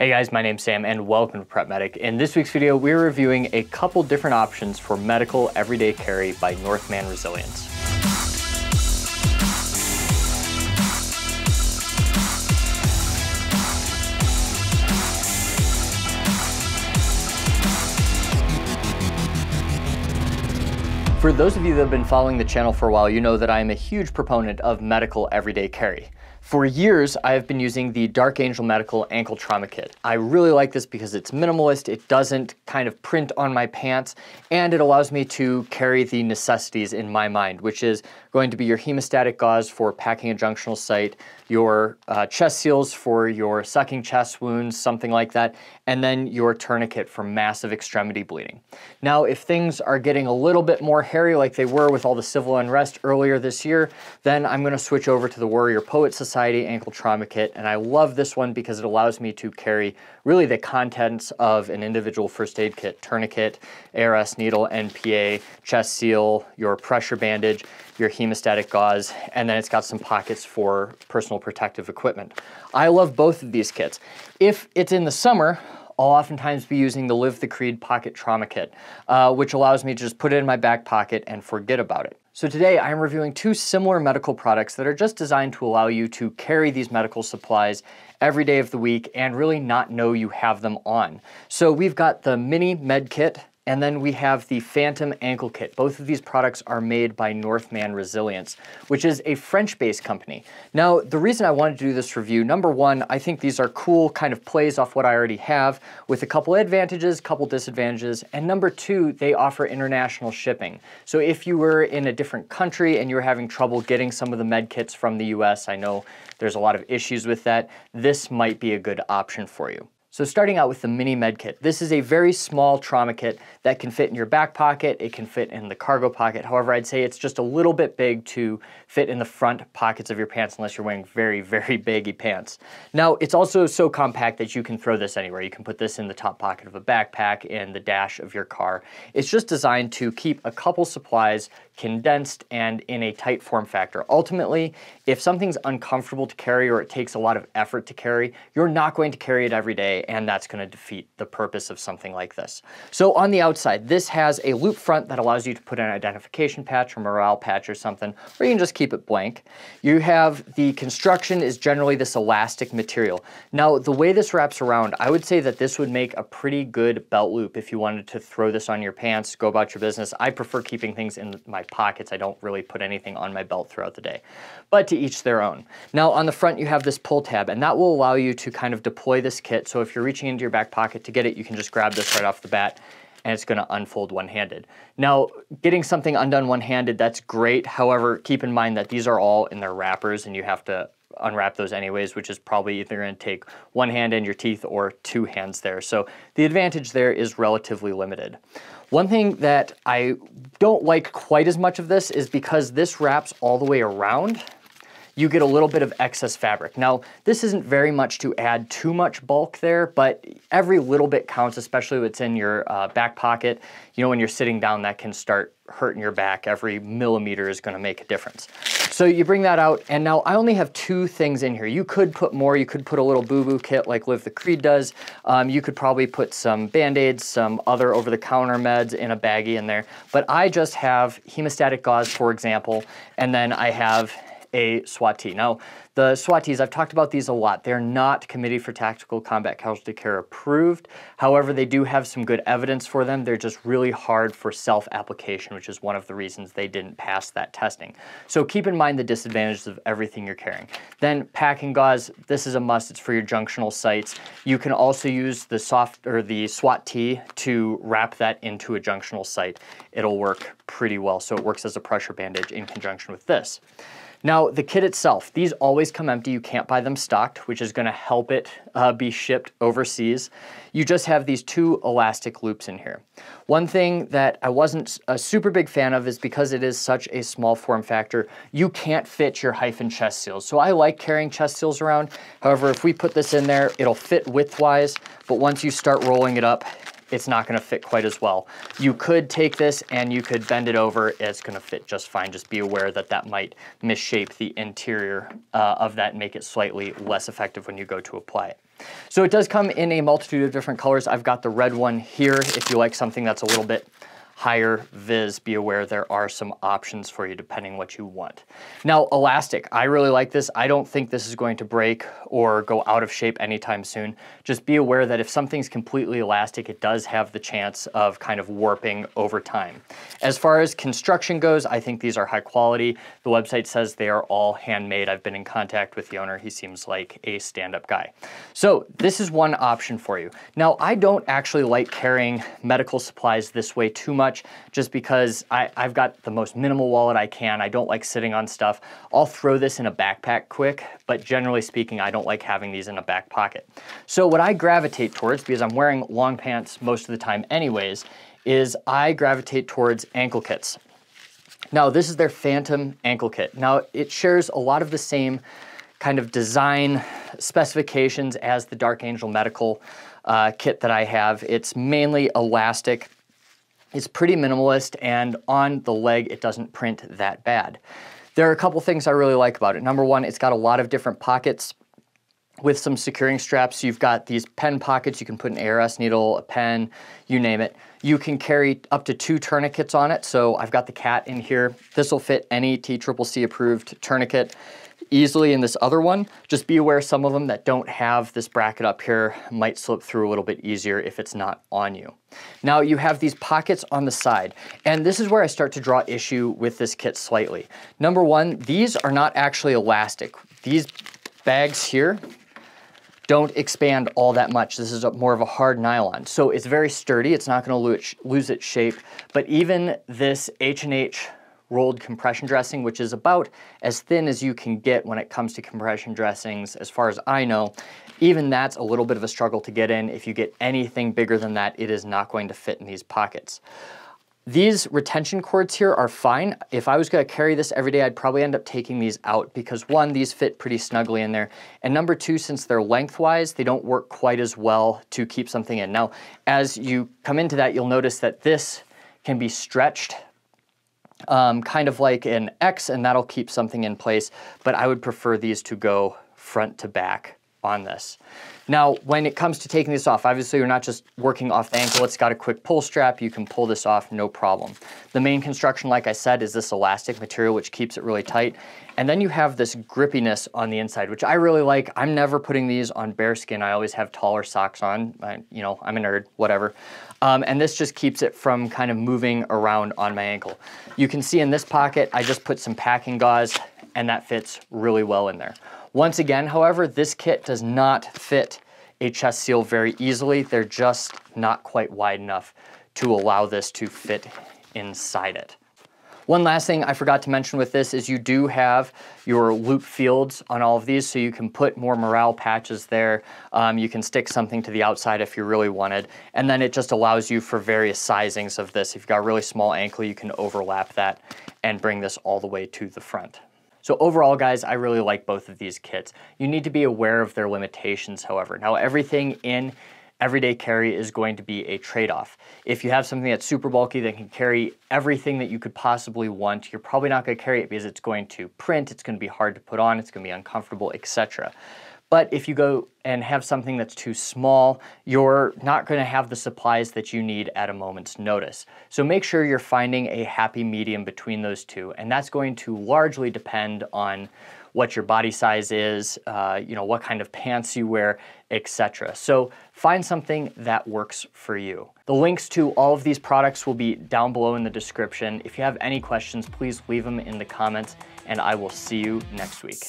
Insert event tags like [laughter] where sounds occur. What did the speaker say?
Hey guys, my name's Sam and welcome to Prep Medic. In this week's video, we're reviewing a couple different options for medical everyday carry by Northman Resilience. For those of you that have been following the channel for a while, you know that I am a huge proponent of medical everyday carry. For years, I have been using the Dark Angel Medical Ankle Trauma Kit. I really like this because it's minimalist, it doesn't kind of print on my pants, and it allows me to carry the necessities in my mind, which is going to be your hemostatic gauze for packing a junctional site, your uh, chest seals for your sucking chest wounds, something like that, and then your tourniquet for massive extremity bleeding. Now, if things are getting a little bit more hairy like they were with all the civil unrest earlier this year, then I'm gonna switch over to the Warrior Poet Society ankle trauma kit. And I love this one because it allows me to carry really the contents of an individual first aid kit, tourniquet, ARS needle, NPA, chest seal, your pressure bandage, your hemostatic gauze, and then it's got some pockets for personal protective equipment. I love both of these kits. If it's in the summer, I'll oftentimes be using the Live the Creed Pocket Trauma Kit, uh, which allows me to just put it in my back pocket and forget about it. So today I am reviewing two similar medical products that are just designed to allow you to carry these medical supplies every day of the week and really not know you have them on. So we've got the Mini Med Kit and then we have the Phantom Ankle Kit. Both of these products are made by Northman Resilience, which is a French-based company. Now, the reason I wanted to do this review, number one, I think these are cool kind of plays off what I already have with a couple advantages, couple disadvantages, and number two, they offer international shipping. So if you were in a different country and you were having trouble getting some of the med kits from the US, I know there's a lot of issues with that, this might be a good option for you. So starting out with the mini med kit, this is a very small trauma kit that can fit in your back pocket, it can fit in the cargo pocket. However, I'd say it's just a little bit big to fit in the front pockets of your pants unless you're wearing very, [laughs] very baggy pants. Now, it's also so compact that you can throw this anywhere. You can put this in the top pocket of a backpack, in the dash of your car. It's just designed to keep a couple supplies condensed and in a tight form factor. Ultimately, if something's uncomfortable to carry or it takes a lot of effort to carry, you're not going to carry it every day and that's gonna defeat the purpose of something like this. So on the outside, this has a loop front that allows you to put an identification patch or morale patch or something, or you can just keep it blank. You have the construction is generally this elastic material. Now, the way this wraps around, I would say that this would make a pretty good belt loop if you wanted to throw this on your pants, go about your business. I prefer keeping things in my pockets. I don't really put anything on my belt throughout the day, but to each their own. Now on the front, you have this pull tab and that will allow you to kind of deploy this kit. So if you're reaching into your back pocket to get it, you can just grab this right off the bat and it's gonna unfold one-handed. Now, getting something undone one-handed, that's great. However, keep in mind that these are all in their wrappers and you have to unwrap those anyways, which is probably either going to take one hand and your teeth or two hands there. So the advantage there is relatively limited. One thing that I don't like quite as much of this is because this wraps all the way around you get a little bit of excess fabric. Now, this isn't very much to add too much bulk there, but every little bit counts, especially what's in your uh, back pocket. You know, when you're sitting down, that can start hurting your back. Every millimeter is gonna make a difference. So you bring that out, and now I only have two things in here. You could put more, you could put a little boo-boo kit like Live the Creed does. Um, you could probably put some Band-Aids, some other over-the-counter meds in a baggie in there. But I just have hemostatic gauze, for example, and then I have a SWAT. Now, the SWATs, I've talked about these a lot. They're not Committee for Tactical Combat Casualty Care approved. However, they do have some good evidence for them. They're just really hard for self-application, which is one of the reasons they didn't pass that testing. So keep in mind the disadvantages of everything you're carrying. Then packing gauze, this is a must. It's for your junctional sites. You can also use the soft or the SWAT T to wrap that into a junctional site. It'll work pretty well. So it works as a pressure bandage in conjunction with this. Now, the kit itself, these always come empty. You can't buy them stocked, which is gonna help it uh, be shipped overseas. You just have these two elastic loops in here. One thing that I wasn't a super big fan of is because it is such a small form factor, you can't fit your hyphen chest seals. So I like carrying chest seals around. However, if we put this in there, it'll fit widthwise, but once you start rolling it up, it's not gonna fit quite as well. You could take this and you could bend it over. It's gonna fit just fine. Just be aware that that might misshape the interior uh, of that and make it slightly less effective when you go to apply it. So it does come in a multitude of different colors. I've got the red one here if you like something that's a little bit higher vis, be aware there are some options for you depending what you want. Now, elastic, I really like this. I don't think this is going to break or go out of shape anytime soon. Just be aware that if something's completely elastic, it does have the chance of kind of warping over time. As far as construction goes, I think these are high quality. The website says they are all handmade. I've been in contact with the owner. He seems like a stand-up guy. So this is one option for you. Now, I don't actually like carrying medical supplies this way too much much just because I, I've got the most minimal wallet I can. I don't like sitting on stuff. I'll throw this in a backpack quick, but generally speaking, I don't like having these in a back pocket. So what I gravitate towards, because I'm wearing long pants most of the time anyways, is I gravitate towards ankle kits. Now, this is their Phantom ankle kit. Now, it shares a lot of the same kind of design specifications as the Dark Angel Medical uh, kit that I have. It's mainly elastic it's pretty minimalist and on the leg it doesn't print that bad. There are a couple things I really like about it. Number one, it's got a lot of different pockets with some securing straps. You've got these pen pockets. You can put an ARS needle, a pen, you name it. You can carry up to two tourniquets on it. So I've got the cat in here. This will fit any TCCC approved tourniquet easily in this other one. Just be aware some of them that don't have this bracket up here might slip through a little bit easier if it's not on you. Now you have these pockets on the side, and this is where I start to draw issue with this kit slightly. Number one, these are not actually elastic. These bags here don't expand all that much. This is a, more of a hard nylon. So it's very sturdy. It's not gonna lose, lose its shape, but even this H&H rolled compression dressing, which is about as thin as you can get when it comes to compression dressings, as far as I know. Even that's a little bit of a struggle to get in. If you get anything bigger than that, it is not going to fit in these pockets. These retention cords here are fine. If I was gonna carry this every day, I'd probably end up taking these out because one, these fit pretty snugly in there. And number two, since they're lengthwise, they don't work quite as well to keep something in. Now, as you come into that, you'll notice that this can be stretched um, kind of like an X, and that'll keep something in place, but I would prefer these to go front to back on this. Now, when it comes to taking this off, obviously you're not just working off the ankle, it's got a quick pull strap, you can pull this off no problem. The main construction, like I said, is this elastic material which keeps it really tight. And then you have this grippiness on the inside, which I really like. I'm never putting these on bare skin. I always have taller socks on. I, you know, I'm a nerd, whatever. Um, and this just keeps it from kind of moving around on my ankle. You can see in this pocket, I just put some packing gauze and that fits really well in there. Once again, however, this kit does not fit a chest seal very easily. They're just not quite wide enough to allow this to fit inside it. One last thing I forgot to mention with this is you do have your loop fields on all of these, so you can put more morale patches there. Um, you can stick something to the outside if you really wanted, and then it just allows you for various sizings of this. If you've got a really small ankle, you can overlap that and bring this all the way to the front. So overall, guys, I really like both of these kits. You need to be aware of their limitations, however. Now, everything in everyday carry is going to be a trade-off. If you have something that's super bulky that can carry everything that you could possibly want, you're probably not going to carry it because it's going to print, it's going to be hard to put on, it's going to be uncomfortable, etc. But if you go and have something that's too small, you're not going to have the supplies that you need at a moment's notice. So make sure you're finding a happy medium between those two, and that's going to largely depend on what your body size is, uh, you know, what kind of pants you wear, etc. So find something that works for you. The links to all of these products will be down below in the description. If you have any questions, please leave them in the comments, and I will see you next week.